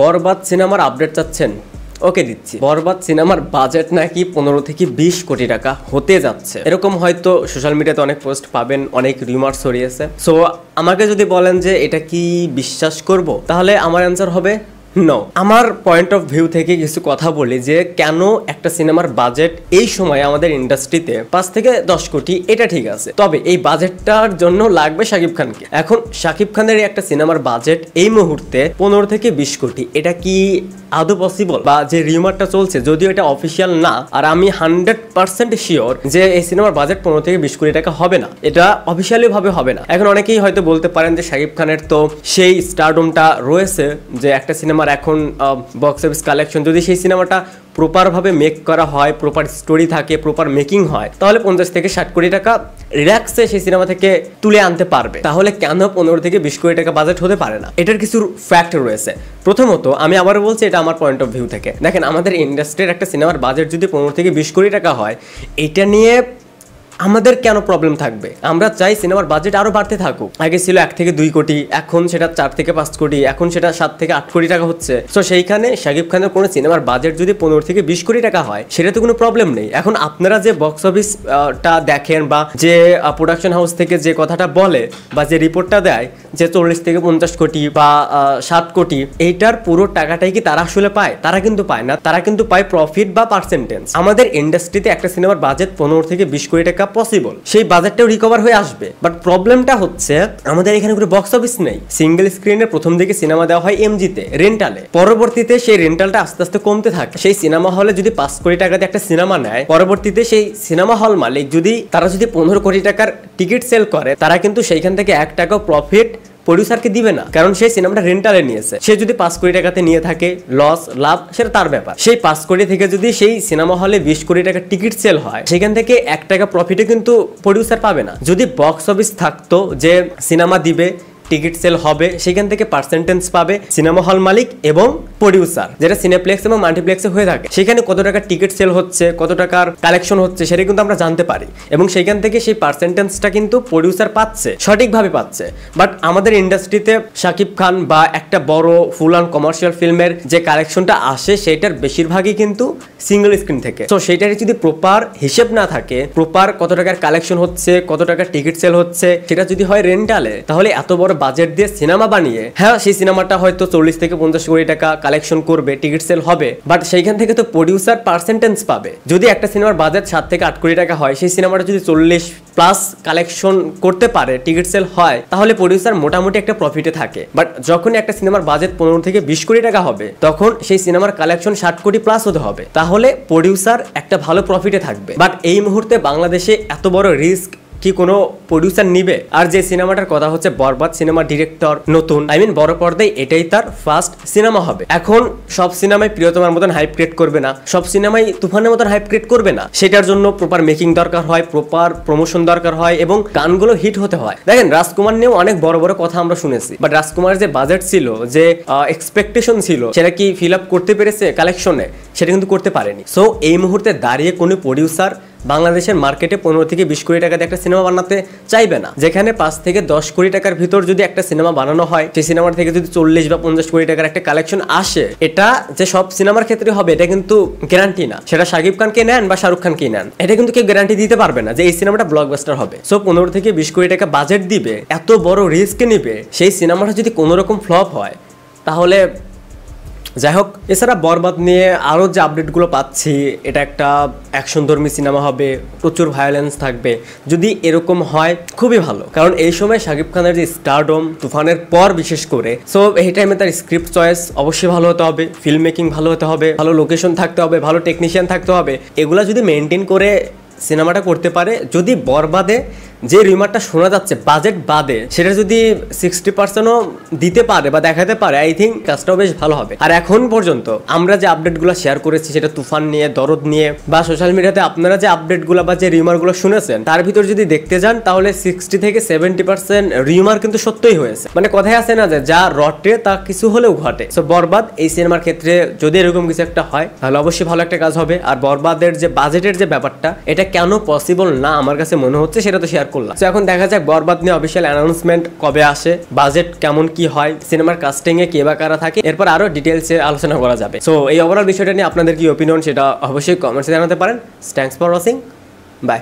বরবাদ সিনেমার আপডেট চাচ্ছেন ওকে দিচ্ছি বরবাদ সিনেমার বাজেট নাকি পনেরো থেকে বিশ কোটি টাকা হতে যাচ্ছে এরকম হয়তো সোশ্যাল মিডিয়াতে অনেক পোস্ট পাবেন অনেক রিমার্ক ছড়িয়েছে সো আমাকে যদি বলেন যে এটা কি বিশ্বাস করব তাহলে আমার অ্যান্সার হবে নো আমার পয়েন্ট অফ ভিউ থেকে কিছু কথা বলি যে কেন একটা সিনেমার বাজেট এই সময় আমাদের ইন্ডাস্ট্রিতে পাঁচ থেকে দশ কোটি এটা ঠিক আছে তবে এই বাজেটটার জন্য লাগবে শাকিব খানকে এখন শাকিব খানের একটা সিনেমার বাজেট এই মুহূর্তে পনেরো থেকে বিশ কোটি এটা কি আদৌ পসিবল বা যে রিউমারটা চলছে যদিও এটা অফিসিয়াল না আর আমি হান্ড্রেড পার্সেন্ট শিওর যে এই সিনেমার বাজেট পনেরো থেকে বিশ কোটি টাকা হবে না এটা অফিসিয়ালি ভাবে হবে না এখন অনেকেই হয়তো বলতে পারেন যে শাকিব খানের তো সেই স্টারডমটা রয়েছে যে একটা সিনেমা আমার এখন বক্স অফিস কালেকশন যদি সেই সিনেমাটা প্রপারভাবে মেক করা হয় প্রপার স্টোরি থাকে প্রপার মেকিং হয় তাহলে পঞ্চাশ থেকে ষাট কোটি টাকা রিল্যাক্সে সেই সিনেমা থেকে তুলে আনতে পারবে তাহলে কেন পনেরো থেকে বিশ কোটি টাকা বাজেট হতে পারে না এটার কিছু ফ্যাক্ট রয়েছে প্রথমত আমি আবার বলছি এটা আমার পয়েন্ট অফ ভিউ থেকে দেখেন আমাদের ইন্ডাস্ট্রির একটা সিনেমার বাজেট যদি পনেরো থেকে বিশ কোটি টাকা হয় এটা নিয়ে আমাদের কেন প্রবলেম থাকবে আমরা চাই সিনেমার বাজেট আরও বাড়তে থাকুক আগে ছিল এক থেকে দুই কোটি এখন সেটা চার থেকে পাঁচ কোটি এখন সেটা সাত থেকে আট কোটি টাকা হচ্ছে তো সেইখানে শাকিব খানের কোনো সিনেমার বাজেট যদি পনেরো থেকে বিশ কোটি টাকা হয় সেটা তো কোনো প্রবলেম নেই এখন আপনারা যে বক্স অফিসটা দেখেন বা যে প্রোডাকশন হাউস থেকে যে কথাটা বলে বা যে রিপোর্টটা দেয় যে চল্লিশ থেকে পঞ্চাশ কোটি বা সাত কোটি এইটার পুরো টাকাটাই কি তারা আসলে পায় তারা কিন্তু পায় না তারা কিন্তু পায় প্রফিট বা পার্সেন্টেজ আমাদের ইন্ডাস্ট্রিতে একটা সিনেমার বাজেট পনেরো থেকে বিশ কোটি টাকা পসিবল সেই বাজেটটাও রিকভার হয়ে আসবে বাট প্রবলেমটা হচ্ছে আমাদের এখানে কোনো বক্স অফিস নেই সিঙ্গেল স্ক্রিনের প্রথম দিকে সিনেমা দেওয়া হয় এমজিতে রেন্টালে পরবর্তীতে সেই রেন্টালটা আস্তে আস্তে কমতে থাকে সেই সিনেমা হলে যদি পাঁচ কোটি টাকাতে একটা সিনেমা নেয় পরবর্তীতে সেই সিনেমা হল মালিক যদি তারা যদি পনেরো কোটি টাকার টিকিট সেল করে তারা কিন্তু সেইখান থেকে এক টাকা প্রফিট প্রডিউসারকে দিবে না কারণ সে সিনেমাটা রেন্টালে নিয়েছে সে যদি পাঁচ কোটি টাকাতে নিয়ে থাকে লস লাভ সেটা তার ব্যাপার সেই পাঁচ কোটি থেকে যদি সেই সিনেমা হলে বিশ কোটি টাকা টিকিট সেল হয় সেখান থেকে এক টাকা প্রফিটে কিন্তু প্রডিউসার পাবে না যদি বক্স অফিস থাকতো যে সিনেমা দিবে টিকিট সেল হবে সেখান থেকে পার্সেন্টেন্স পাবে সিনেমা হল মালিক এবং প্রডিউসার যেটা সিনেপ্লেক্স এবং মাল্টিপ্লেক্সে হয়ে থাকে সেখানে কত টাকার টিকিট সেল হচ্ছে কত টাকার কালেকশন হচ্ছে সেটা কিন্তু আমরা জানতে পারি এবং সেখান থেকে সেই পার্সেন্টেন্সটা কিন্তু প্রডিউসার পাচ্ছে সঠিকভাবে পাচ্ছে বাট আমাদের ইন্ডাস্ট্রিতে শাকিব খান বা একটা বড় ফুল অ্যান্ড কমার্শিয়াল ফিল্মের যে কালেকশনটা আসে সেটার বেশিরভাগই কিন্তু সিঙ্গেল স্ক্রিন থেকে তো সেটার যদি প্রপার হিসেব না থাকে প্রপার কত টাকার কালেকশন হচ্ছে কত টাকার টিকিট সেল হচ্ছে সেটা যদি হয় রেন্টালে তাহলে এত বড় বাজেট দিয়ে সিনেমা বানিয়ে হ্যাঁ সেই সিনেমাটা হয়তো চল্লিশ থেকে পঞ্চাশ কোটি টাকা কালেকশন করবে টিকিট সেল হবে বাট সেইখান থেকে তো প্রডিউসার পার্সেন্টেন্স পাবে যদি একটা সিনেমার বাজেট সাত থেকে আট কোটি টাকা হয় সেই সিনেমাটা যদি চল্লিশ প্লাস কালেকশন করতে পারে টিকিট সেল হয় তাহলে প্রডিউসার মোটামুটি একটা প্রফিটে থাকে বাট যখন একটা সিনেমার বাজেট পনেরো থেকে বিশ কোটি টাকা হবে তখন সেই সিনেমার কালেকশন ষাট কোটি প্লাস হতে হবে তাহলে প্রডিউসার একটা ভালো প্রফিটে থাকবে বাট এই মুহূর্তে বাংলাদেশে এত বড় রিস্ক কি কোনো প্রডিউসার নিবে আর যে সিনেমাটার কথা হচ্ছে বরবাদ সিনেমা ডিরেক্টর নতুন আই মিন বড় পর্দায় এটাই তার ফার্স্ট সিনেমা হবে এখন সব সিনেমায় প্রিয়তমার মতন হাইপ ক্রিয়েট করবে না সব সিনেমায় তুফানের মতন হাইপ ক্রিয়েট করবে না সেটার জন্য প্রপার মেকিং দরকার হয় প্রপার প্রমোশন দরকার হয় এবং গানগুলো হিট হতে হয় দেখেন রাজকুমার নিয়েও অনেক বড় বড় কথা আমরা শুনেছি বাট রাজকুমারের যে বাজেট ছিল যে এক্সপেকটেশন ছিল সেটা কি ফিল আপ করতে পেরেছে কালেকশনে সেটা কিন্তু করতে পারেনি সো এই মুহূর্তে দাঁড়িয়ে কোনো প্রডিউসার বাংলাদেশের মার্কেটে পনেরো থেকে বিশ কোটি টাকাতে একটা সিনেমা বানাতে চাইবে না যেখানে পাঁচ থেকে দশ কোটি টাকার ভিতর যদি একটা সিনেমা বানানো হয় সেই সিনেমার থেকে যদি চল্লিশ বা পঞ্চাশ কোটি টাকার একটা কালেকশন আসে এটা যে সব সিনেমার ক্ষেত্রে হবে এটা কিন্তু গ্যারান্টি না সেটা সাকিব খানকে নেন বা শাহরুখ খানকে নেন এটা কিন্তু কেউ গ্যারান্টি দিতে পারবে না যে এই সিনেমাটা ব্লকবাস্টার হবে সো পনেরো থেকে বিশ কোটি টাকা বাজেট দিবে এত বড় রিস্ক নিবে সেই সিনেমাটা যদি কোনো রকম ফ্লপ হয় তাহলে যাই হোক এছাড়া বরবাদ নিয়ে আরও যে আপডেটগুলো পাচ্ছি এটা একটা অ্যাকশনধর্মী সিনেমা হবে প্রচুর ভায়োলেন্স থাকবে যদি এরকম হয় খুবই ভালো কারণ এই সময় শাকিব খানের যে স্টারডম তুফানের পর বিশেষ করে সো এই টাইমে তার স্ক্রিপ্ট চয়েস অবশ্যই ভালো হতে হবে ফিল্ম মেকিং ভালো হতে হবে ভালো লোকেশন থাকতে হবে ভালো টেকনিশিয়ান থাকতে হবে এগুলো যদি মেনটেন করে সিনেমাটা করতে পারে যদি বরবাদে যে রিমারটা শোনা যাচ্ছে বাজেট বাদে সেটা যদি সিক্সটি পার্সেন্টও দিতে পারে বা দেখাতে পারে আই থিঙ্ক কাজটাও বেশ ভালো হবে আর এখন পর্যন্ত আমরা যে আপডেটগুলো শেয়ার করেছি সেটা তুফান নিয়ে দরদ নিয়ে বা সোশ্যাল মিডিয়াতে আপনারা যে আপডেটগুলো বা যে রিমারগুলো শুনেছেন তার ভিতর যদি দেখতে যান তাহলে সিক্সটি থেকে সেভেন্টি পার্সেন্ট রিমার কিন্তু সত্যই হয়েছে মানে কথায় আছে না যে যা রটে তা কিছু হলেও ঘটে সো বরবাদ এই সিনেমার ক্ষেত্রে যদি এরকম কিছু একটা হয় তাহলে অবশ্যই ভালো একটা কাজ হবে আর বরবাদের যে বাজেটের যে ব্যাপারটা এটা কেন পসিবল না আমার কাছে মনে হচ্ছে সেটা তো শেয়ার শেয়ার করলাম তো এখন দেখা যাক বরবাদ নিয়ে অফিসিয়াল অ্যানাউন্সমেন্ট কবে আসে বাজেট কেমন কি হয় সিনেমার কাস্টিংয়ে কে বা কারা থাকে এরপর আরো ডিটেলস এ আলোচনা করা যাবে সো এই ওভারঅল বিষয়টা নিয়ে আপনাদের কি ওপিনিয়ন সেটা অবশ্যই কমেন্টসে জানাতে পারেন থ্যাংকস ফর ওয়াচিং বাই